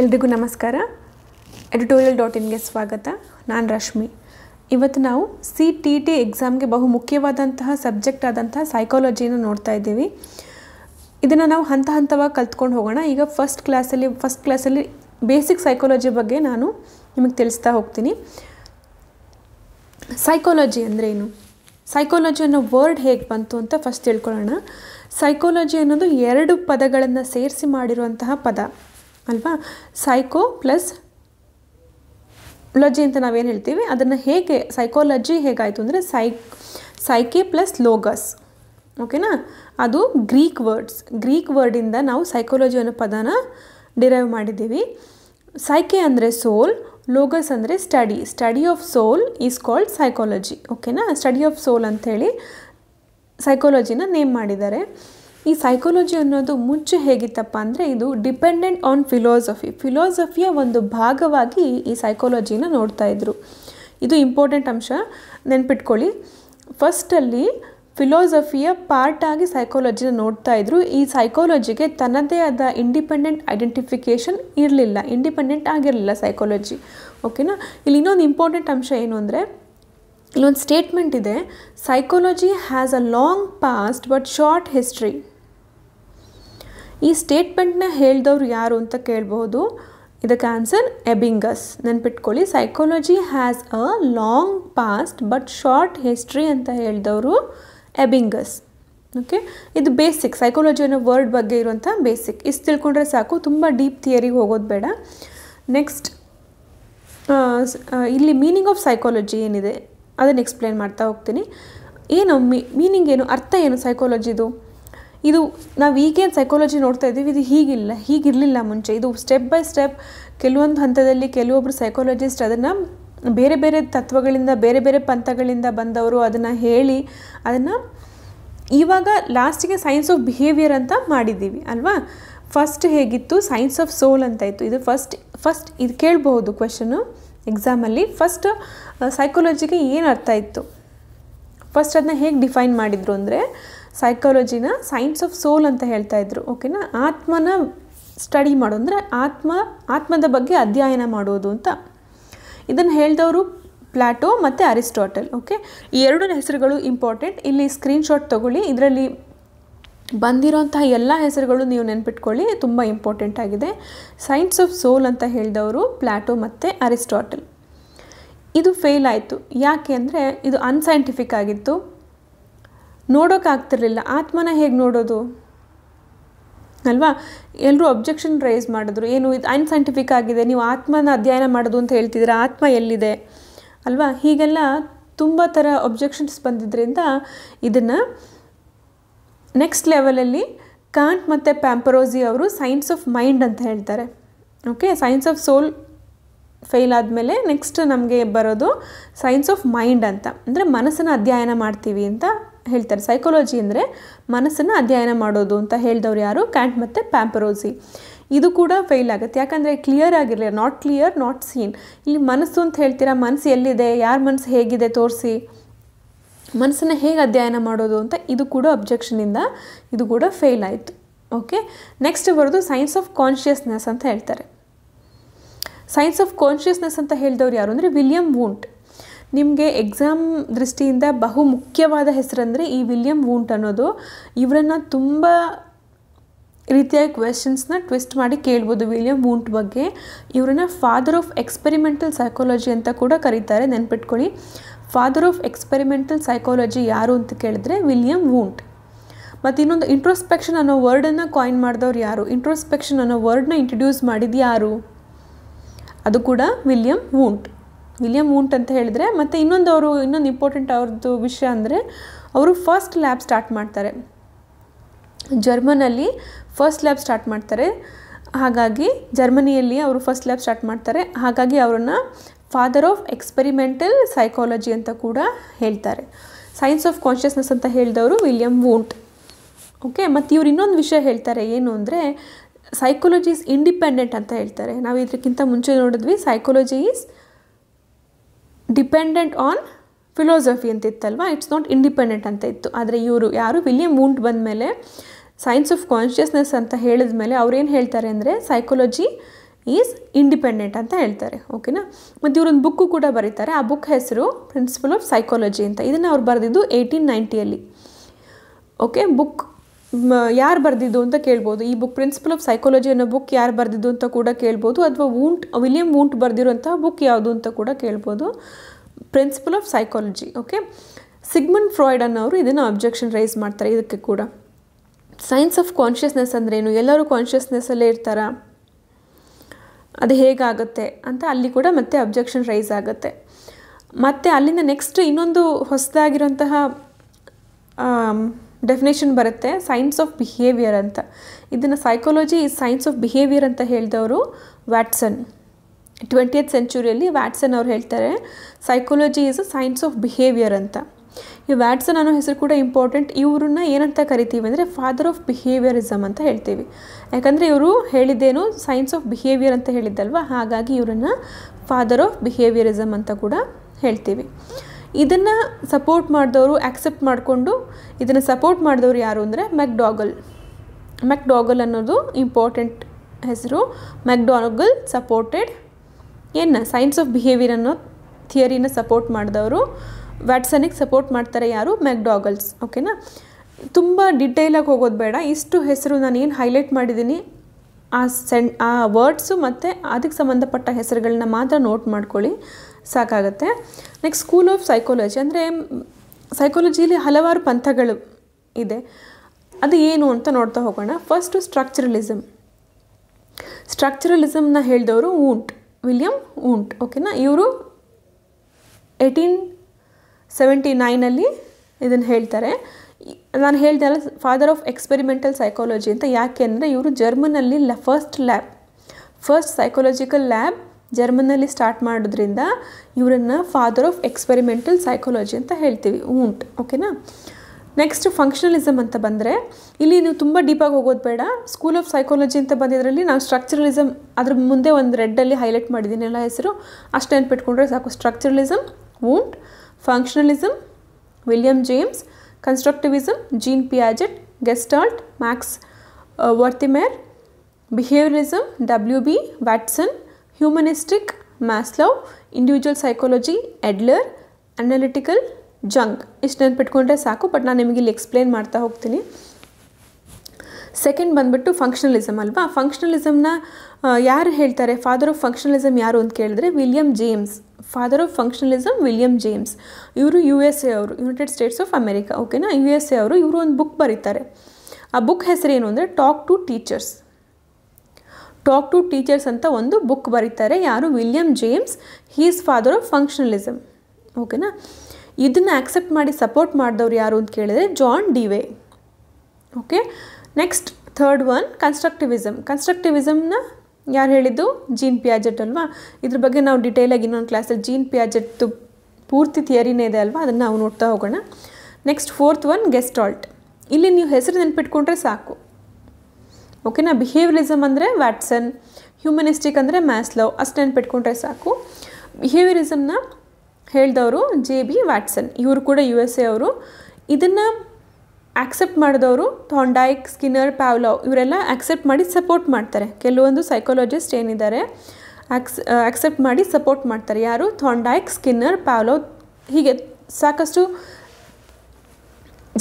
ಎಲ್ರಿಗೂ ನಮಸ್ಕಾರ editorial dot ಇನ್ಗೆ ಸ್ವಾಗತ ನಾನು ರಶ್ಮಿ ಇವತ್ತು ನಾವು ಸಿ ಟಿ ಟಿ ಎಕ್ಸಾಮ್ಗೆ ಬಹು ಮುಖ್ಯವಾದಂತಹ ಸಬ್ಜೆಕ್ಟ್ ಆದಂತಹ ಸೈಕಾಲಜಿಯನ್ನು ನೋಡ್ತಾ ಇದ್ದೀವಿ ಇದನ್ನು ನಾವು ಹಂತ ಹಂತವಾಗಿ ಕಲ್ತ್ಕೊಂಡು ಹೋಗೋಣ ಈಗ ಫಸ್ಟ್ ಕ್ಲಾಸಲ್ಲಿ ಫಸ್ಟ್ ಕ್ಲಾಸಲ್ಲಿ ಬೇಸಿಕ್ ಸೈಕಾಲಜಿ ಬಗ್ಗೆ ನಾನು ನಿಮಗೆ ತಿಳಿಸ್ತಾ ಹೋಗ್ತೀನಿ ಸೈಕಾಲಜಿ ಅಂದರೆ ಏನು ಸೈಕಾಲಜಿ ಅನ್ನೋ ವರ್ಡ್ ಹೇಗೆ ಬಂತು ಅಂತ ಫಸ್ಟ್ ತಿಳ್ಕೊಳ್ಳೋಣ ಸೈಕಾಲಜಿ ಅನ್ನೋದು ಎರಡು ಪದಗಳನ್ನು ಸೇರಿಸಿ ಮಾಡಿರುವಂತಹ ಪದ ಅಲ್ವಾ ಸೈಕೋ ಪ್ಲಸ್ ಲಜಿ ಅಂತ ನಾವೇನು ಹೇಳ್ತೀವಿ ಅದನ್ನು ಹೇಗೆ ಸೈಕೋಲಜಿ ಹೇಗಾಯಿತು ಅಂದರೆ ಸೈಕ್ ಸೈಕೆ ಪ್ಲಸ್ ಲೋಗಸ್ ಓಕೆನಾ ಅದು ಗ್ರೀಕ್ ವರ್ಡ್ಸ್ ಗ್ರೀಕ್ ವರ್ಡಿಂದ ನಾವು ಸೈಕೋಲಜಿ ಅನ್ನೋ ಪದನ ಡಿರೈವ್ ಮಾಡಿದ್ದೀವಿ ಸೈಕೆ ಅಂದರೆ ಸೋಲ್ ಲೋಗಸ್ ಅಂದರೆ study study of soul is called psychology ಓಕೆನಾ ಸ್ಟಡಿ ಆಫ್ ಸೋಲ್ ಅಂಥೇಳಿ ಸೈಕೋಲಜಿನ ನೇಮ್ ಮಾಡಿದ್ದಾರೆ ಈ ಸೈಕಾಲಜಿ ಅನ್ನೋದು ಮುಂಚೆ ಹೇಗಿತ್ತಪ್ಪ ಅಂದರೆ ಇದು ಡಿಪೆಂಡೆಂಟ್ ಆನ್ ಫಿಲಾಸಫಿ ಫಿಲಾಸಫಿಯ ಒಂದು ಭಾಗವಾಗಿ ಈ ಸೈಕಾಲಜಿನ ನೋಡ್ತಾ ಇದ್ರು ಇದು ಇಂಪಾರ್ಟೆಂಟ್ ಅಂಶ ನೆನ್ಪಿಟ್ಕೊಳ್ಳಿ ಫಸ್ಟಲ್ಲಿ ಫಿಲಾಸಫಿಯ ಪಾರ್ಟ್ ಆಗಿ ಸೈಕಾಲಜಿನ ನೋಡ್ತಾ ಇದ್ರು ಈ ಸೈಕಾಲಜಿಗೆ ತನ್ನದೇ ಆದ ಇಂಡಿಪೆಂಡೆಂಟ್ ಐಡೆಂಟಿಫಿಕೇಷನ್ ಇರಲಿಲ್ಲ ಇಂಡಿಪೆಂಡೆಂಟ್ ಆಗಿರಲಿಲ್ಲ ಸೈಕಾಲಜಿ ಓಕೆನಾ ಇಲ್ಲಿ ಇನ್ನೊಂದು ಇಂಪಾರ್ಟೆಂಟ್ ಅಂಶ ಏನು ಅಂದರೆ ಇಲ್ಲೊಂದು ಸ್ಟೇಟ್ಮೆಂಟ್ ಇದೆ psychology has a long past but short history ಈ ಸ್ಟೇಟ್ಮೆಂಟ್ನ ಹೇಳ್ದವ್ರು ಯಾರು ಅಂತ ಕೇಳಬಹುದು ಇದಕ್ಕೆ ಆನ್ಸರ್ ಎಬಿಂಗಸ್ ನೆನ್ಪಿಟ್ಕೊಳ್ಳಿ psychology has a long past but short history ಅಂತ ಹೇಳಿದವರು ಎಬಿಂಗಸ್ ಓಕೆ ಇದು ಬೇಸಿಕ್ ಸೈಕಾಲಜಿ ಅನ್ನೋ ವರ್ಡ್ ಬಗ್ಗೆ ಇರುವಂಥ ಬೇಸಿಕ್ ಇಷ್ಟು ತಿಳ್ಕೊಂಡ್ರೆ ಸಾಕು ತುಂಬ ಡೀಪ್ ಥಿಯರಿಗೆ ಹೋಗೋದು ಬೇಡ ನೆಕ್ಸ್ಟ್ ಇಲ್ಲಿ ಮೀನಿಂಗ್ ಆಫ್ ಸೈಕಾಲಜಿ ಏನಿದೆ ಅದನ್ನು ಎಕ್ಸ್ಪ್ಲೇನ್ ಮಾಡ್ತಾ ಹೋಗ್ತೀನಿ ಏನು ಮೀನಿಂಗ್ ಏನು ಅರ್ಥ ಏನು ಸೈಕಾಲಜಿದು ಇದು ನಾವು ಈಗೇನು ಸೈಕಾಲಜಿ ನೋಡ್ತಾ ಇದ್ದೀವಿ ಇದು ಹೀಗಿಲ್ಲ ಹೀಗಿರಲಿಲ್ಲ ಮುಂಚೆ ಇದು ಸ್ಟೆಪ್ ಬೈ ಸ್ಟೆಪ್ ಕೆಲವೊಂದು ಹಂತದಲ್ಲಿ ಕೆಲವೊಬ್ಬರು ಸೈಕಾಲಜಿಸ್ಟ್ ಅದನ್ನು ಬೇರೆ ಬೇರೆ ತತ್ವಗಳಿಂದ ಬೇರೆ ಬೇರೆ ಪಂಥಗಳಿಂದ ಬಂದವರು ಅದನ್ನು ಹೇಳಿ ಅದನ್ನು ಇವಾಗ ಲಾಸ್ಟಿಗೆ ಸೈನ್ಸ್ ಆಫ್ ಬಿಹೇವಿಯರ್ ಅಂತ ಮಾಡಿದ್ದೀವಿ ಅಲ್ವಾ ಫಸ್ಟ್ ಹೇಗಿತ್ತು ಸೈನ್ಸ್ ಆಫ್ ಸೋಲ್ ಅಂತ ಇತ್ತು ಇದು ಫಸ್ಟ್ ಫಸ್ಟ್ ಇದು ಕೇಳಬಹುದು ಕ್ವೆಶನು ಎಕ್ಸಾಮಲ್ಲಿ ಫಸ್ಟ್ ಸೈಕಾಲಜಿಗೆ ಏನು ಅರ್ಥ ಇತ್ತು ಫಸ್ಟ್ ಅದನ್ನ ಹೇಗೆ ಡಿಫೈನ್ ಮಾಡಿದರು ಅಂದರೆ ಸೈಕಾಲಜಿನ ಸೈನ್ಸ್ ಆಫ್ ಸೋಲ್ ಅಂತ ಹೇಳ್ತಾ ಇದ್ರು ಓಕೆನಾ ಆತ್ಮನ ಸ್ಟಡಿ ಮಾಡೋ ಅಂದರೆ ಆತ್ಮ ಆತ್ಮದ ಬಗ್ಗೆ ಅಧ್ಯಯನ ಮಾಡೋದು ಅಂತ ಇದನ್ನು ಹೇಳಿದವರು ಪ್ಲಾಟೋ ಮತ್ತು ಅರಿಸ್ಟಾಟಲ್ ಓಕೆ ಈ ಎರಡೂ ಹೆಸರುಗಳು ಇಂಪಾರ್ಟೆಂಟ್ ಇಲ್ಲಿ ಸ್ಕ್ರೀನ್ಶಾಟ್ ತೊಗೊಳ್ಳಿ ಇದರಲ್ಲಿ ಬಂದಿರೋಂತಹ ಎಲ್ಲ ಹೆಸರುಗಳು ನೀವು ನೆನ್ಪಿಟ್ಕೊಳ್ಳಿ ತುಂಬ ಇಂಪಾರ್ಟೆಂಟ್ ಆಗಿದೆ ಸೈನ್ಸ್ ಆಫ್ ಸೋಲ್ ಅಂತ ಹೇಳಿದವರು ಪ್ಲಾಟೋ ಮತ್ತು ಅರಿಸ್ಟಾಟಲ್ ಇದು ಫೇಲ್ ಆಯಿತು ಯಾಕೆ ಅಂದರೆ ಇದು ಅನ್ಸೈಂಟಿಫಿಕ್ ಆಗಿತ್ತು ನೋಡೋಕ್ಕಾಗ್ತಿರ್ಲಿಲ್ಲ ಆತ್ಮನ ಹೇಗೆ ನೋಡೋದು ಅಲ್ವಾ ಎಲ್ಲರೂ ಅಬ್ಜೆಕ್ಷನ್ ರೈಸ್ ಮಾಡಿದ್ರು ಏನು ಇದು ಅನ್ಸೈಂಟಿಫಿಕ್ ಆಗಿದೆ ನೀವು ಆತ್ಮನ ಅಧ್ಯಯನ ಮಾಡೋದು ಅಂತ ಹೇಳ್ತಿದ್ರೆ ಆತ್ಮ ಎಲ್ಲಿದೆ ಅಲ್ವಾ ಹೀಗೆಲ್ಲ ತುಂಬ ಥರ ಅಬ್ಜೆಕ್ಷನ್ಸ್ ಬಂದಿದ್ದರಿಂದ ಇದನ್ನು ನೆಕ್ಸ್ಟ್ ಲೆವೆಲಲ್ಲಿ ಕಾಂಟ್ ಮತ್ತು ಪ್ಯಾಂಪರೋಸಿ ಅವರು ಸೈನ್ಸ್ ಆಫ್ ಮೈಂಡ್ ಅಂತ ಹೇಳ್ತಾರೆ okay science of soul fail ಆದಮೇಲೆ ನೆಕ್ಸ್ಟ್ ನಮಗೆ ಬರೋದು ಸೈನ್ಸ್ ಆಫ್ ಮೈಂಡ್ ಅಂತ ಅಂದರೆ ಮನಸ್ಸನ್ನು ಅಧ್ಯಯನ ಮಾಡ್ತೀವಿ ಅಂತ ಹೇಳ್ತಾರೆ ಸೈಕಾಲಜಿ ಅಂದರೆ ಮನಸ್ಸನ್ನು ಅಧ್ಯಯನ ಮಾಡೋದು ಅಂತ ಹೇಳಿದವ್ರು ಯಾರು ಕ್ಯಾಂಟ್ ಮತ್ತು ಪ್ಯಾಂಪರೋಸಿ ಇದು ಕೂಡ ಫೇಲ್ ಆಗುತ್ತೆ ಯಾಕಂದರೆ ಕ್ಲಿಯರ್ ಆಗಿರಲಿಲ್ಲ ನಾಟ್ ಕ್ಲಿಯರ್ ನಾಟ್ ಸೀನ್ ಇಲ್ಲಿ ಮನಸ್ಸು ಅಂತ ಹೇಳ್ತೀರಾ ಮನಸ್ಸು ಎಲ್ಲಿದೆ ಯಾರ ಮನಸ್ಸು ಹೇಗಿದೆ ತೋರಿಸಿ ಮನಸ್ಸನ್ನು ಹೇಗೆ ಅಧ್ಯಯನ ಮಾಡೋದು ಅಂತ ಇದು ಕೂಡ ಅಬ್ಜೆಕ್ಷನಿಂದ ಇದು ಕೂಡ ಫೇಲ್ ಆಯಿತು ಓಕೆ ನೆಕ್ಸ್ಟ್ ಬರೋದು ಸೈನ್ಸ್ ಆಫ್ ಕಾನ್ಷಿಯಸ್ನೆಸ್ ಅಂತ ಹೇಳ್ತಾರೆ ಸೈನ್ಸ್ ಆಫ್ ಕಾನ್ಷಿಯಸ್ನೆಸ್ ಅಂತ ಹೇಳಿದವ್ರು ಯಾರು ಅಂದರೆ ವಿಲಿಯಂ ವೂಂಟ್ ನಿಮಗೆ ಎಕ್ಸಾಮ್ ದೃಷ್ಟಿಯಿಂದ ಬಹು ಮುಖ್ಯವಾದ ಹೆಸರಂದರೆ ಈ ವಿಲಿಯಂ ವೂಂಟ್ ಅನ್ನೋದು ಇವರನ್ನು ತುಂಬ ರೀತಿಯ ಕ್ವೆಶನ್ಸ್ನ ಟ್ವಿಸ್ಟ್ ಮಾಡಿ ಕೇಳ್ಬೋದು ವಿಲಿಯಂ ವೂಂಟ್ ಬಗ್ಗೆ ಇವರನ್ನ ಫಾದರ್ ಆಫ್ ಎಕ್ಸ್ಪೆರಿಮೆಂಟಲ್ ಸೈಕಾಲಜಿ ಅಂತ ಕೂಡ ಕರೀತಾರೆ ನೆನ್ಪಿಟ್ಕೊಳ್ಳಿ ಫಾದರ್ ಆಫ್ ಎಕ್ಸ್ಪೆರಿಮೆಂಟಲ್ ಸೈಕಾಲಜಿ ಯಾರು ಅಂತ ಕೇಳಿದ್ರೆ ವಿಲಿಯಂ ವೂಂಟ್ ಮತ್ತು ಇನ್ನೊಂದು ಇಂಟ್ರೋಸ್ಪೆಕ್ಷನ್ ಅನ್ನೋ ವರ್ಡನ್ನು ಕಾಯಿನ್ ಮಾಡಿದವ್ರು ಯಾರು ಇಂಟ್ರೋಸ್ಪೆಕ್ಷನ್ ಅನ್ನೋ ವರ್ಡ್ನ ಇಂಟ್ರೊಡ್ಯೂಸ್ ಮಾಡಿದ್ದು ಯಾರು ಅದು ಕೂಡ ವಿಲಿಯಂ ವೂಂಟ್ ವಿಲಿಯಂ ವೂಂಟ್ ಅಂತ ಹೇಳಿದ್ರೆ ಮತ್ತು ಇನ್ನೊಂದು ಅವರು ಇನ್ನೊಂದು ಇಂಪಾರ್ಟೆಂಟ್ ಅವ್ರದ್ದು ವಿಷಯ ಅಂದರೆ ಅವರು ಫಸ್ಟ್ ಲ್ಯಾಬ್ ಸ್ಟಾರ್ಟ್ ಮಾಡ್ತಾರೆ ಜರ್ಮನಲ್ಲಿ ಫಸ್ಟ್ ಲ್ಯಾಬ್ ಸ್ಟಾರ್ಟ್ ಮಾಡ್ತಾರೆ ಹಾಗಾಗಿ ಜರ್ಮನಿಯಲ್ಲಿ ಅವರು ಫಸ್ಟ್ ಲ್ಯಾಬ್ ಸ್ಟಾರ್ಟ್ ಮಾಡ್ತಾರೆ ಹಾಗಾಗಿ ಅವರನ್ನು ಫಾದರ್ ಆಫ್ ಎಕ್ಸ್ಪೆರಿಮೆಂಟಲ್ ಸೈಕಾಲಜಿ ಅಂತ ಕೂಡ ಹೇಳ್ತಾರೆ ಸೈನ್ಸ್ ಆಫ್ ಕಾನ್ಷಿಯಸ್ನೆಸ್ ಅಂತ ಹೇಳಿದವರು ವಿಲಿಯಂ ವೂಂಟ್ ಓಕೆ ಮತ್ತು ಇವರು ಇನ್ನೊಂದು ವಿಷಯ ಹೇಳ್ತಾರೆ ಏನು ಅಂದರೆ ಸೈಕಾಲಜಿ ಇಸ್ ಇಂಡಿಪೆಂಡೆಂಟ್ ಅಂತ ಹೇಳ್ತಾರೆ ನಾವು ಇದಕ್ಕಿಂತ ಮುಂಚೆ ನೋಡಿದ್ವಿ psychology is dependent on philosophy ಅಂತ ಇತ್ತಲ್ವ ಇಟ್ಸ್ ನಾಟ್ ಇಂಡಿಪೆಂಡೆಂಟ್ ಅಂತ ಇತ್ತು ಆದರೆ ಇವರು ಯಾರು ವಿಲಿಯಂ ವೂಂಟ್ ಬಂದ ಮೇಲೆ ಸೈನ್ಸ್ ಆಫ್ ಕಾನ್ಷಿಯಸ್ನೆಸ್ ಅಂತ ಹೇಳಿದ ಮೇಲೆ ಏನು ಹೇಳ್ತಾರೆ ಅಂದರೆ ಸೈಕಾಲಜಿ ಈಸ್ ಇಂಡಿಪೆಂಡೆಂಟ್ ಅಂತ ಹೇಳ್ತಾರೆ ಓಕೆನಾ ಮತ್ತು ಇವರೊಂದು ಬುಕ್ಕು ಕೂಡ ಬರೀತಾರೆ ಆ ಬುಕ್ ಹೆಸರು ಪ್ರಿನ್ಸಿಪಲ್ ಆಫ್ ಸೈಕಾಲಜಿ ಅಂತ ಇದನ್ನು ಅವ್ರು ಬರೆದಿದ್ದು ಏಯ್ಟೀನ್ ನೈಂಟಿಯಲ್ಲಿ ಓಕೆ ಬುಕ್ ಯಾರು ಬರೆದಿದ್ದು ಅಂತ ಕೇಳ್ಬೋದು ಈ ಬುಕ್ ಪ್ರಿನ್ಸಿಪಲ್ ಆಫ್ ಸೈಕಾಲಜಿ ಅನ್ನೋ ಬುಕ್ ಯಾರು ಬರೆದಿದ್ದು ಅಂತ ಕೂಡ ಕೇಳ್ಬೋದು ಅಥವಾ ವೂಂಟ್ ವಿಲಿಯಂ ವೂಂಟ್ ಬರೆದಿರುವಂತಹ ಬುಕ್ ಯಾವುದು ಅಂತ ಕೂಡ ಕೇಳ್ಬೋದು principle of psychology okay Sigmund Freud ಅನ್ನೋರು ಇದನ್ನು ಅಬ್ಜೆಕ್ಷನ್ ರೈಸ್ ಮಾಡ್ತಾರೆ ಇದಕ್ಕೆ ಕೂಡ ಸೈನ್ಸ್ ಆಫ್ ಕಾನ್ಷಿಯಸ್ನೆಸ್ ಅಂದ್ರೇನು ಎಲ್ಲರೂ ಕಾನ್ಷಿಯಸ್ನೆಸ್ಸಲ್ಲೇ ಇರ್ತಾರ ಅದು ಹೇಗಾಗುತ್ತೆ ಅಂತ ಅಲ್ಲಿ ಕೂಡ ಮತ್ತೆ ಅಬ್ಜೆಕ್ಷನ್ ರೈಸ್ ಆಗುತ್ತೆ ಮತ್ತು ಅಲ್ಲಿಂದ ನೆಕ್ಸ್ಟ್ ಇನ್ನೊಂದು ಹೊಸದಾಗಿರುವಂತಹ ಡೆಫಿನೇಷನ್ ಬರುತ್ತೆ ಸೈನ್ಸ್ ಆಫ್ ಬಿಹೇವಿಯರ್ ಅಂತ ಇದನ್ನು psychology is science of behaviour ಅಂತ ಹೇಳಿದವರು ವ್ಯಾಟ್ಸನ್ ಟ್ವೆಂಟಿಯತ್ ಸೆಂಚುರಿಯಲ್ಲಿ ವ್ಯಾಟ್ಸನ್ ಅವ್ರು ಹೇಳ್ತಾರೆ psychology is a science of behaviour ಅಂತ ಈ ವ್ಯಾಟ್ಸನ್ ಅನ್ನೋ ಹೆಸರು ಕೂಡ ಇಂಪಾರ್ಟೆಂಟ್ ಇವರನ್ನ ಏನಂತ ಕರಿತೀವಿ ಅಂದರೆ ಫಾದರ್ ಆಫ್ ಬಿಹೇವಿಯರಿಸಮ್ ಅಂತ ಹೇಳ್ತೀವಿ ಯಾಕಂದರೆ ಇವರು ಹೇಳಿದ್ದೇನು ಸೈನ್ಸ್ ಆಫ್ ಬಿಹೇವಿಯರ್ ಅಂತ ಹೇಳಿದ್ದಲ್ವ ಹಾಗಾಗಿ ಇವರನ್ನು ಫಾದರ್ ಆಫ್ ಬಿಹೇವಿಯರಿಸಮ್ ಅಂತ ಕೂಡ ಹೇಳ್ತೀವಿ ಇದನ್ನು ಸಪೋರ್ಟ್ ಮಾಡಿದವರು ಆ್ಯಕ್ಸೆಪ್ಟ್ ಮಾಡಿಕೊಂಡು ಇದನ್ನು ಸಪೋರ್ಟ್ ಮಾಡಿದವರು ಯಾರು ಅಂದರೆ ಮೆಕ್ಡಾಗಲ್ ಮೆಕ್ಡಾಗಲ್ ಅನ್ನೋದು ಇಂಪಾರ್ಟೆಂಟ್ ಹೆಸರು ಮೆಕ್ಡಾಗಲ್ ಸಪೋರ್ಟೆಡ್ ಏನು ಸೈನ್ಸ್ ಆಫ್ ಬಿಹೇವಿಯರ್ ಅನ್ನೋ ಥಿಯರಿನ ಸಪೋರ್ಟ್ ಮಾಡಿದವರು ವ್ಯಾಟ್ಸನಿಗೆ ಸಪೋರ್ಟ್ ಮಾಡ್ತಾರೆ ಯಾರು ಮೆಕ್ಡಾಗಲ್ಸ್ ಓಕೆನಾ ತುಂಬ ಡಿಟೇಲಾಗಿ ಹೋಗೋದು ಬೇಡ ಇಷ್ಟು ಹೆಸರು ನಾನು ಏನು ಹೈಲೈಟ್ ಮಾಡಿದ್ದೀನಿ ಆ ಸೆನ್ ಆ ವರ್ಡ್ಸು ಮತ್ತು ಅದಕ್ಕೆ ಸಂಬಂಧಪಟ್ಟ ಹೆಸರುಗಳನ್ನ ಮಾತ್ರ ನೋಟ್ ಮಾಡ್ಕೊಳ್ಳಿ ಸಾಕಾಗುತ್ತೆ ನೆಕ್ಸ್ಟ್ ಸ್ಕೂಲ್ ಆಫ್ ಸೈಕಾಲಜಿ ಅಂದರೆ ಸೈಕೋಲಜಿಯಲ್ಲಿ ಹಲವಾರು ಪಂಥಗಳು ಇದೆ ಅದು ಏನು ಅಂತ ನೋಡ್ತಾ ಹೋಗೋಣ ಫಸ್ಟು ಸ್ಟ್ರಕ್ಚರಲಿಸಮ್ ಸ್ಟ್ರಕ್ಚರಲಿಸಮ್ನ ಹೇಳಿದವರು ಊಂಟ್ ವಿಲಿಯಮ್ ಊಂಟ್ ಓಕೆನಾ ಇವರು ಏಯ್ಟೀನ್ ಸೆವೆಂಟಿ ನೈನಲ್ಲಿ ಇದನ್ನು ಹೇಳ್ತಾರೆ ನಾನು ಹೇಳಿದೆ ಫಾದರ್ ಆಫ್ ಎಕ್ಸ್ಪೆರಿಮೆಂಟಲ್ ಸೈಕಾಲಜಿ ಅಂತ ಯಾಕೆ ಅಂದರೆ ಇವರು ಜರ್ಮನಲ್ಲಿ ಲ first lab first psychological lab ಜರ್ಮನಲ್ಲಿ ಸ್ಟಾರ್ಟ್ ಮಾಡೋದ್ರಿಂದ ಇವರನ್ನು ಫಾದರ್ ಆಫ್ ಎಕ್ಸ್ಪೆರಿಮೆಂಟಲ್ ಸೈಕಾಲಜಿ ಅಂತ ಹೇಳ್ತೀವಿ ಊಂಟ್ ಓಕೆನಾ ನೆಕ್ಸ್ಟ್ ಫಂಕ್ಷನಲಿಸಮ್ ಅಂತ ಬಂದರೆ ಇಲ್ಲಿ ನೀವು ತುಂಬ ಡೀಪಾಗಿ ಹೋಗೋದು ಬೇಡ ಸ್ಕೂಲ್ ಆಫ್ ಸೈಕಾಲಜಿ ಅಂತ ಬಂದಿದ್ರಲ್ಲಿ ನಾವು ಸ್ಟ್ರಕ್ಚರಲಿಸಮ್ ಅದ್ರ ಮುಂದೆ ಒಂದು ರೆಡ್ಡಲ್ಲಿ ಹೈಲೈಟ್ ಮಾಡಿದ್ದೀನಿ ಎಲ್ಲ ಹೆಸರು ಅಷ್ಟೇ ನೆನ್ಪಿಟ್ಕೊಂಡ್ರೆ ಸಾಕು structuralism Wundt functionalism William James, constructivism, Jean Piaget, Gestalt, Max uh, Wertheimer, behaviorism, W. B. Watson, humanistic, Maslow, individual psychology, Adler, analytical, Jung. इस ಇಷ್ಟನ್ನು ಪೆಟ್ಕೊಂಡ್ರೆ ಸಾಕು ಬಟ್ ನಾನು ನಿಮಗೆ ಇಲ್ಲಿ ಎಕ್ಸ್ಪ್ಲೇನ್ ಮಾಡ್ತಾ नहीं. ಸೆಕೆಂಡ್ ಬಂದ್ಬಿಟ್ಟು ಫಂಕ್ಷನಲಿಸಮ್ ಅಲ್ವಾ ಫಂಕ್ಷನಲಿಸಮ್ನ ಯಾರು ಹೇಳ್ತಾರೆ ಫಾದರ್ ಆಫ್ ಫಂಕ್ಷನಲಿಸಮ್ ಯಾರು ಅಂತ ಕೇಳಿದ್ರೆ William James father of functionalism William James ಇವರು ಯು ಎಸ್ ಎ ಅವರು ಯುನೈಟೆಡ್ ಸ್ಟೇಟ್ಸ್ ಆಫ್ ಅಮೆರಿಕಾ ಓಕೆನಾ ಯು ಎಸ್ ಎ ಅವರು ಇವರು ಒಂದು ಬುಕ್ ಬರೀತಾರೆ ಆ ಬುಕ್ ಹೆಸರು ಏನು ಅಂದರೆ talk to teachers talk to teachers ಅಂತ ಒಂದು ಬುಕ್ ಬರೀತಾರೆ ಯಾರು William James he's father of functionalism ಓಕೆನಾ ಇದನ್ನು ಆಕ್ಸೆಪ್ಟ್ ಮಾಡಿ ಸಪೋರ್ಟ್ ಮಾಡಿದವ್ರು ಯಾರು ಅಂತ ಕೇಳಿದ್ರೆ John Dewey okay next third one constructivism ಕನ್ಸ್ಟ್ರಕ್ಟಿವಿಸಮ್ನ ಯಾರು ಹೇಳಿದ್ದು ಜೀನ್ ಪಿಯಾಜೆಟ್ ಅಲ್ವಾ ಇದ್ರ ಬಗ್ಗೆ ನಾವು ಡಿಟೇಲಾಗಿ ಇನ್ನೊಂದು ಕ್ಲಾಸಲ್ಲಿ ಜೀನ್ ಪಿಯಾಜೆಟ್ದು ಪೂರ್ತಿ ಥಿಯರಿನೇ ಇದೆ ಅಲ್ವಾ ಅದನ್ನು ನಾವು ನೋಡ್ತಾ ಹೋಗೋಣ ನೆಕ್ಸ್ಟ್ ಫೋರ್ತ್ ಒನ್ ಗೆಸ್ಟಾಲ್ಟ್ ಇಲ್ಲಿ ನೀವು ಹೆಸರು ನೆನ್ಪಿಟ್ಕೊಂಡ್ರೆ ಸಾಕು ಓಕೆನಾ ಬಿಹೇವಿಯರಿಸಮ್ ಅಂದರೆ ವ್ಯಾಟ್ಸನ್ ಹ್ಯೂಮನಿಸ್ಟಿಕ್ ಅಂದರೆ ಮ್ಯಾಸ್ಲವ್ ಅಷ್ಟು ನೆನ್ಪಿಟ್ಕೊಂಡ್ರೆ ಸಾಕು ಬಿಹೇವಿಯರಿಸಮ್ನ ಹೇಳಿದವರು ಜೆ ಬಿ ವ್ಯಾಟ್ಸನ್ ಇವರು ಕೂಡ ಯು ಎಸ್ ಎ ಅವರು ಇದನ್ನು ಆಕ್ಸೆಪ್ಟ್ ಮಾಡಿದವರು ಥೊಂಡಾಯ್ಕ್ ಸ್ಕಿನ್ನರ್ ಪ್ಯಾವ್ಲೋ ಇವರೆಲ್ಲ ಆಕ್ಸೆಪ್ಟ್ ಮಾಡಿ ಸಪೋರ್ಟ್ ಮಾಡ್ತಾರೆ ಕೆಲವೊಂದು ಸೈಕೋಲಜಿಸ್ಟ್ ಏನಿದ್ದಾರೆ ಆಕ್ಸ್ ಆಕ್ಸೆಪ್ಟ್ ಮಾಡಿ ಸಪೋರ್ಟ್ ಮಾಡ್ತಾರೆ ಯಾರು ಥಾಂಡಾಯ್ಕ್ ಸ್ಕಿನ್ನರ್ ಪ್ಯಾವ್ಲೋ ಹೀಗೆ ಸಾಕಷ್ಟು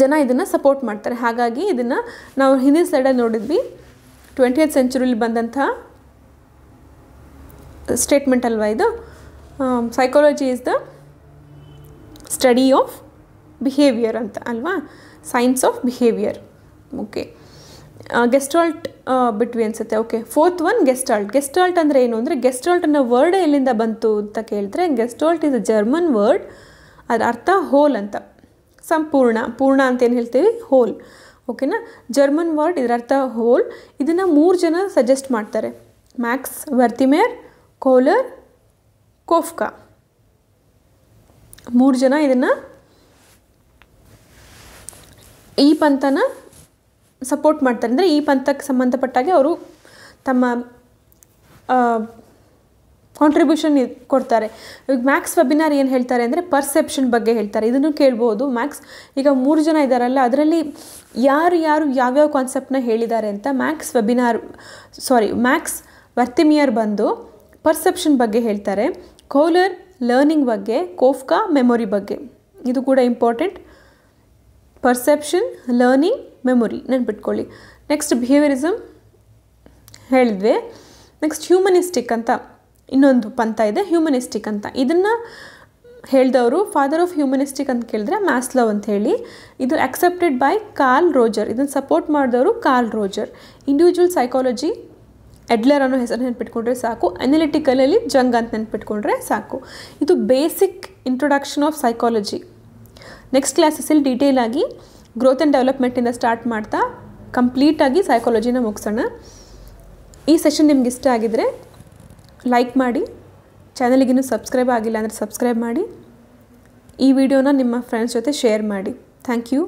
ಜನ ಇದನ್ನು ಸಪೋರ್ಟ್ ಮಾಡ್ತಾರೆ ಹಾಗಾಗಿ ಇದನ್ನು ನಾವು ಹಿಂದಿನ ಸೈಡಲ್ಲಿ ನೋಡಿದ್ವಿ ಟ್ವೆಂಟಿ ಏತ್ ಸೆಂಚುರಿಲಿ ಬಂದಂಥ ಸ್ಟೇಟ್ಮೆಂಟ್ ಅಲ್ವಾ ಇದು psychology is the study of behaviour ಅಂತ ಅಲ್ವಾ science of behaviour okay gestalt ಬಿಟ್ವಿ ಅನಿಸುತ್ತೆ okay fourth one gestalt gestalt ಅಂದರೆ ಏನು ಅಂದರೆ ಗೆಸ್ಟಾಲ್ಟ್ ಅನ್ನೋ ವರ್ಡೇ ಎಲ್ಲಿಂದ ಬಂತು ಅಂತ ಕೇಳಿದ್ರೆ gestalt is a German word ಅದರ ಅರ್ಥ ಹೋಲ್ ಅಂತ ಸಂಪೂರ್ಣ ಪೂರ್ಣ ಅಂತ ಏನು ಹೇಳ್ತೀವಿ ಹೋಲ್ ಓಕೆನಾ ಜರ್ಮನ್ ವರ್ಡ್ ಇದರ ಅರ್ಥ ಹೋಲ್ ಇದನ್ನು ಮೂರು ಜನ ಸಜೆಸ್ಟ್ ಮಾಡ್ತಾರೆ ಮ್ಯಾಕ್ಸ್ ವರ್ತಿಮೇರ್ ಕೋಲರ್ ಕೋಫ್ಕಾ ಮೂರು ಜನ ಇದನ್ನು ಈ ಪಂಥನ ಸಪೋರ್ಟ್ ಮಾಡ್ತಾರೆ ಅಂದರೆ ಈ ಪಂಥಕ್ಕೆ ಸಂಬಂಧಪಟ್ಟಾಗೆ ಅವರು ತಮ್ಮ ಕಾಂಟ್ರಿಬ್ಯೂಷನ್ ಕೊಡ್ತಾರೆ ಈಗ ಮ್ಯಾಕ್ಸ್ ವೆಬಿನಾರ್ ಏನು ಹೇಳ್ತಾರೆ ಅಂದರೆ ಪರ್ಸೆಪ್ಷನ್ ಬಗ್ಗೆ ಹೇಳ್ತಾರೆ ಇದನ್ನು ಕೇಳ್ಬೋದು ಮ್ಯಾಕ್ಸ್ ಈಗ ಮೂರು ಜನ ಇದ್ದಾರಲ್ಲ ಅದರಲ್ಲಿ ಯಾರು ಯಾರು ಯಾವ್ಯಾವ ಕಾನ್ಸೆಪ್ಟನ್ನ ಹೇಳಿದ್ದಾರೆ ಅಂತ Max webinar sorry Max Wertheimer ಬಂದು ಪರ್ಸೆಪ್ಷನ್ ಬಗ್ಗೆ ಹೇಳ್ತಾರೆ ಕೋಲರ್ ಲರ್ನಿಂಗ್ ಬಗ್ಗೆ ಕೋಫ್ಕಾ ಮೆಮೊರಿ ಬಗ್ಗೆ ಇದು ಕೂಡ ಇಂಪಾರ್ಟೆಂಟ್ ಪರ್ಸೆಪ್ಷನ್ ಲರ್ನಿಂಗ್ ಮೆಮೊರಿ ನೆನ್ಪಿಟ್ಕೊಳ್ಳಿ ನೆಕ್ಸ್ಟ್ ಬಿಹೇವಿಯರಿಸಮ್ ಹೇಳಿದ್ವಿ ನೆಕ್ಸ್ಟ್ ಹ್ಯೂಮನಿಸ್ಟಿಕ್ ಅಂತ ಇನ್ನೊಂದು ಪಂಥ ಇದೆ ಹ್ಯೂಮನಿಸ್ಟಿಕ್ ಅಂತ ಇದನ್ನು ಹೇಳಿದವರು ಫಾದರ್ ಆಫ್ ಹ್ಯೂಮನಿಸ್ಟಿಕ್ ಅಂತ ಕೇಳಿದ್ರೆ ಲವ್ ಅಂತ ಹೇಳಿ ಇದು ಆಕ್ಸೆಪ್ಟೆಡ್ ಬೈ ಕಾರ್ಲ್ ರೋಜರ್ ಇದನ್ನು ಸಪೋರ್ಟ್ ಮಾಡಿದವರು Carl Roger individual psychology Adler ಅನ್ನೋ ಹೆಸರು ನೆನ್ಪಿಟ್ಕೊಂಡ್ರೆ ಸಾಕು ಅನಲಿಟಿಕಲಲ್ಲಿ ಜಂಗ್ ಅಂತ ನೆನ್ಪಿಟ್ಕೊಂಡ್ರೆ ಸಾಕು ಇದು basic introduction of psychology next ಕ್ಲಾಸಸ್ಸಲ್ಲಿ ಡೀಟೇಲ್ ಆಗಿ ಗ್ರೋತ್ ಆ್ಯಂಡ್ ಡೆವಲಪ್ಮೆಂಟಿಂದ ಸ್ಟಾರ್ಟ್ ಮಾಡ್ತಾ ಕಂಪ್ಲೀಟಾಗಿ ಸೈಕಾಲಜಿನ ಮುಗಿಸೋಣ ಈ ಸೆಷನ್ ನಿಮ್ಗೆ ಇಷ್ಟ ಆಗಿದರೆ ಲೈಕ್ ಮಾಡಿ ಚಾನಲಿಗಿನ್ನು ಸಬ್ಸ್ಕ್ರೈಬ್ ಆಗಿಲ್ಲ ಅಂದರೆ ಸಬ್ಸ್ಕ್ರೈಬ್ ಮಾಡಿ ಈ ವಿಡಿಯೋನ ನಿಮ್ಮ ಫ್ರೆಂಡ್ಸ್ ಜೊತೆ ಶೇರ್ ಮಾಡಿ ಥ್ಯಾಂಕ್ ಯು